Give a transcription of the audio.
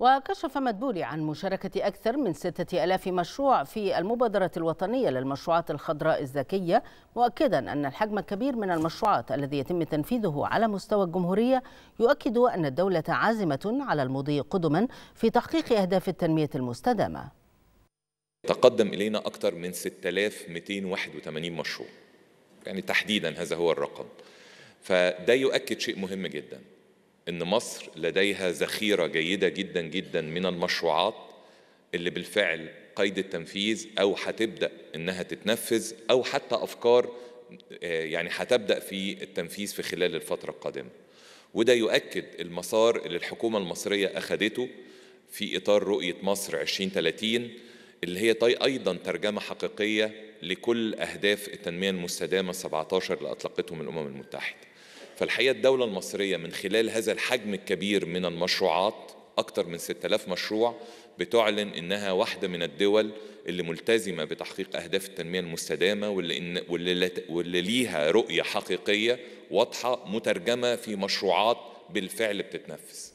وكشف مدبولي عن مشاركة أكثر من 6000 مشروع في المبادرة الوطنية للمشروعات الخضراء الذكية مؤكدا أن الحجم الكبير من المشروعات الذي يتم تنفيذه على مستوى الجمهورية يؤكد أن الدولة عازمة على المضي قدما في تحقيق أهداف التنمية المستدامة تقدم إلينا أكثر من 6281 مشروع يعني تحديدا هذا هو الرقم فده يؤكد شيء مهم جداً ان مصر لديها ذخيره جيده جدا جدا من المشروعات اللي بالفعل قيد التنفيذ او هتبدا انها تتنفذ او حتى افكار آه، يعني هتبدا في التنفيذ في خلال الفتره القادمه وده يؤكد المسار اللي الحكومه المصريه اخذته في اطار رؤيه مصر 2030 اللي هي طي ايضا ترجمه حقيقيه لكل اهداف التنميه المستدامه 17 اللي اطلقتهم الامم المتحده فالحقيقة الدولة المصرية من خلال هذا الحجم الكبير من المشروعات أكثر من 6000 مشروع بتعلن إنها واحدة من الدول اللي ملتزمة بتحقيق أهداف التنمية المستدامة واللي, إن واللي, واللي ليها رؤية حقيقية واضحة مترجمة في مشروعات بالفعل بتتنفذ